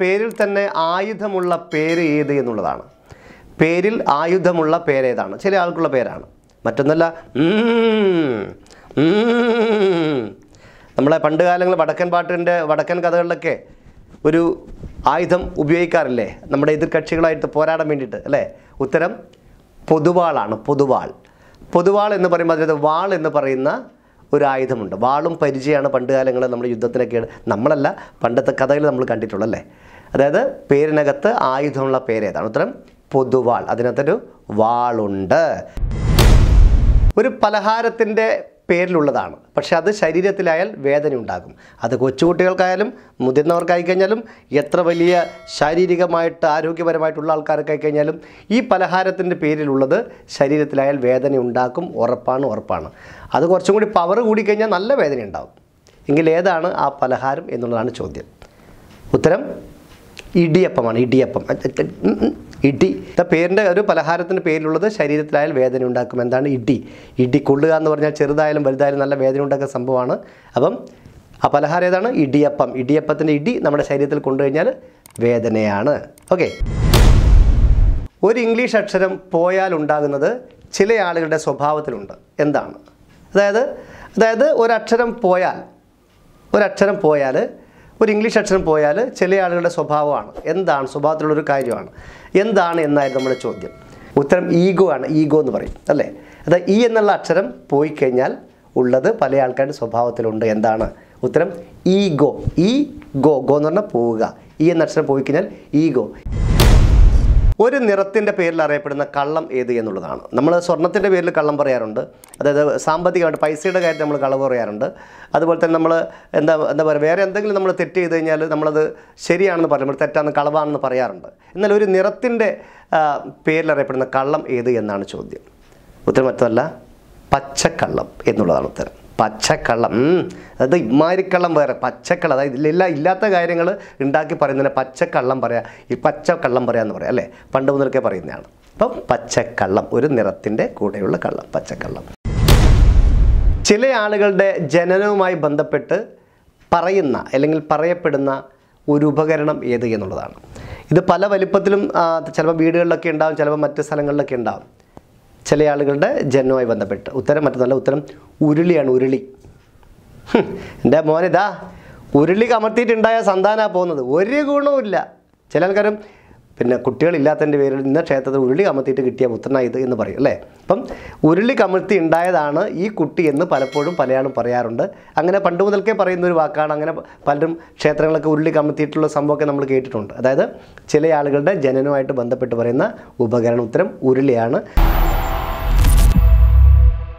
പേരിൽ തന്നെ ആയുധമുള്ള പേര് ഏത് എന്നുള്ളതാണ് പേരിൽ ആയുധമുള്ള പേരേതാണ് ചില ആൾക്കുള്ള പേരാണ് മറ്റൊന്നല്ല നമ്മളെ പണ്ട് കാലങ്ങൾ വടക്കൻ പാട്ടിൻ്റെ വടക്കൻ കഥകളിലൊക്കെ ഒരു ആയുധം ഉപയോഗിക്കാറില്ലേ നമ്മുടെ എതിർകക്ഷികളായിട്ട് പോരാടാൻ വേണ്ടിയിട്ട് അല്ലേ ഉത്തരം പൊതുവാളാണ് പൊതുവാൾ പൊതുവാൾ എന്ന് പറയുമ്പോൾ അതായത് വാൾ എന്ന് പറയുന്ന ഒരു ആയുധമുണ്ട് വാളും പരിചയമാണ് പണ്ട് കാലങ്ങളിൽ നമ്മൾ യുദ്ധത്തിനൊക്കെ നമ്മളല്ല പണ്ടത്തെ കഥയിൽ നമ്മൾ കണ്ടിട്ടുള്ളൂ അല്ലേ അതായത് പേരിനകത്ത് ആയുധമുള്ള പേരേതാണ് ഉത്തരം പൊതുവാൾ അതിനകത്തൊരു വാളുണ്ട് ഒരു പലഹാരത്തിൻ്റെ പേരിലുള്ളതാണ് പക്ഷെ അത് ശരീരത്തിലായാൽ വേദന ഉണ്ടാകും അത് കൊച്ചുകുട്ടികൾക്കായാലും മുതിർന്നവർക്കായി കഴിഞ്ഞാലും എത്ര വലിയ ശാരീരികമായിട്ട് ആരോഗ്യപരമായിട്ടുള്ള ആൾക്കാർക്കായി കഴിഞ്ഞാലും ഈ പലഹാരത്തിൻ്റെ പേരിലുള്ളത് ശരീരത്തിലായാൽ വേദന ഉണ്ടാക്കും ഉറപ്പാണ് ഉറപ്പാണ് അത് കുറച്ചും കൂടി പവർ കൂടിക്കഴിഞ്ഞാൽ നല്ല വേദന ഉണ്ടാകും എങ്കിൽ ഏതാണ് ആ പലഹാരം എന്നുള്ളതാണ് ചോദ്യം ഉത്തരം ഇടിയപ്പമാണ് ഇടിയപ്പം ഇടി ദ പേരിൻ്റെ ഒരു പലഹാരത്തിൻ്റെ പേരിലുള്ളത് ശരീരത്തിലായാലും വേദന ഉണ്ടാക്കും എന്താണ് ഇടി ഇടി കൊള്ളുക എന്ന് പറഞ്ഞാൽ ചെറുതായാലും വലുതായാലും നല്ല വേദന ഉണ്ടാക്കുന്ന സംഭവമാണ് അപ്പം ആ പലഹാരം ഏതാണ് ഇടിയപ്പം ഇടിയപ്പത്തിൻ്റെ ഇടി നമ്മുടെ ശരീരത്തിൽ കൊണ്ടുകഴിഞ്ഞാൽ വേദനയാണ് ഓക്കെ ഒരു ഇംഗ്ലീഷ് അക്ഷരം പോയാൽ ഉണ്ടാകുന്നത് ചില ആളുകളുടെ സ്വഭാവത്തിലുണ്ട് എന്താണ് അതായത് അതായത് ഒരക്ഷരം പോയാൽ ഒരക്ഷരം പോയാൽ ഒരു ഇംഗ്ലീഷ് അക്ഷരം പോയാൽ ചില ആളുകളുടെ സ്വഭാവമാണ് എന്താണ് സ്വഭാവത്തിലുള്ളൊരു കാര്യമാണ് എന്താണ് എന്നായിരുന്നു നമ്മുടെ ചോദ്യം ഉത്തരം ഈഗോ ആണ് ഈഗോ എന്ന് പറയും അല്ലേ അതായത് ഈ എന്നുള്ള അക്ഷരം പോയി കഴിഞ്ഞാൽ ഉള്ളത് പല ആൾക്കാരുടെ സ്വഭാവത്തിലുണ്ട് എന്താണ് ഉത്തരം ഈഗോ ഈ ഗോ ഗോ എന്ന് പറഞ്ഞാൽ പോവുക ഈ എന്ന അക്ഷരം പോയി കഴിഞ്ഞാൽ ഈഗോ ഒരു നിറത്തിൻ്റെ പേരിൽ അറിയപ്പെടുന്ന കള്ളം ഏത് എന്നുള്ളതാണ് നമ്മൾ സ്വർണത്തിൻ്റെ പേരിൽ കള്ളം പറയാറുണ്ട് അതായത് സാമ്പത്തികമായിട്ട് പൈസയുടെ കാര്യത്തിൽ നമ്മൾ കള്ളം പറയാറുണ്ട് അതുപോലെ തന്നെ നമ്മൾ എന്താ എന്താ പറയുക വേറെ എന്തെങ്കിലും നമ്മൾ തെറ്റ് ചെയ്ത് കഴിഞ്ഞാൽ നമ്മളത് ശരിയാണെന്ന് പറയുമ്പോൾ തെറ്റാണെന്ന് കളവാണെന്ന് പറയാറുണ്ട് എന്നാൽ ഒരു നിറത്തിൻ്റെ പേരിൽ അറിയപ്പെടുന്ന കള്ളം ഏത് എന്നാണ് ചോദ്യം ഉത്തരം മറ്റല്ല പച്ചക്കള്ളം എന്നുള്ളതാണ് ഉത്തരം പച്ചക്കള്ളം അതായത് ഇമാരിക്കള്ളം വേറെ പച്ചക്കള്ളം അതായത് ഇല്ല ഇല്ലാത്ത കാര്യങ്ങൾ ഉണ്ടാക്കി പറയുന്നതിനെ പച്ചക്കള്ളം പറയാം ഈ പച്ചക്കള്ളം പറയാമെന്ന് പറയാം അല്ലേ പണ്ട് മുതലൊക്കെ പറയുന്നതാണ് അപ്പം പച്ചക്കള്ളം ഒരു നിറത്തിൻ്റെ കൂടെയുള്ള കള്ളം പച്ചക്കള്ളം ചില ആളുകളുടെ ജനനവുമായി ബന്ധപ്പെട്ട് പറയുന്ന അല്ലെങ്കിൽ പറയപ്പെടുന്ന ഒരു ഉപകരണം ഏത് എന്നുള്ളതാണ് ഇത് പല വലിപ്പത്തിലും ചിലപ്പോൾ വീടുകളിലൊക്കെ ഉണ്ടാവും ചിലപ്പോൾ മറ്റ് സ്ഥലങ്ങളിലൊക്കെ ഉണ്ടാവും ചില ആളുകളുടെ ജന്മമായി ബന്ധപ്പെട്ട് ഉത്തരം മറ്റൊന്നല്ല ഉത്തരം ഉരുളിയാണ് ഉരുളി എൻ്റെ മോനിതാ ഉരുളി കമർത്തിയിട്ടുണ്ടായ സന്താനമാണ് പോകുന്നത് ഒരു ഗുണവുമില്ല ചില ആൾക്കാരും പിന്നെ കുട്ടികളില്ലാത്തതിൻ്റെ പേരിൽ ഇന്ന ക്ഷേത്രത്തിൽ ഉരുളി കമർത്തിയിട്ട് കിട്ടിയ പുത്രനായത് എന്ന് പറയും അല്ലേ അപ്പം ഉരുളി കമർത്തി ഉണ്ടായതാണ് ഈ കുട്ടി എന്ന് പലപ്പോഴും പലയാളും പറയാറുണ്ട് അങ്ങനെ പണ്ട് മുതൽക്കേ പറയുന്ന ഒരു വാക്കാണ് അങ്ങനെ പലരും ക്ഷേത്രങ്ങളൊക്കെ ഉരുളി കമത്തിയിട്ടുള്ള സംഭവമൊക്കെ നമ്മൾ കേട്ടിട്ടുണ്ട് അതായത് ചില ആളുകളുടെ ജനനവുമായിട്ട് ബന്ധപ്പെട്ട് പറയുന്ന ഉപകരണ ഉത്തരം ഉരുളിയാണ്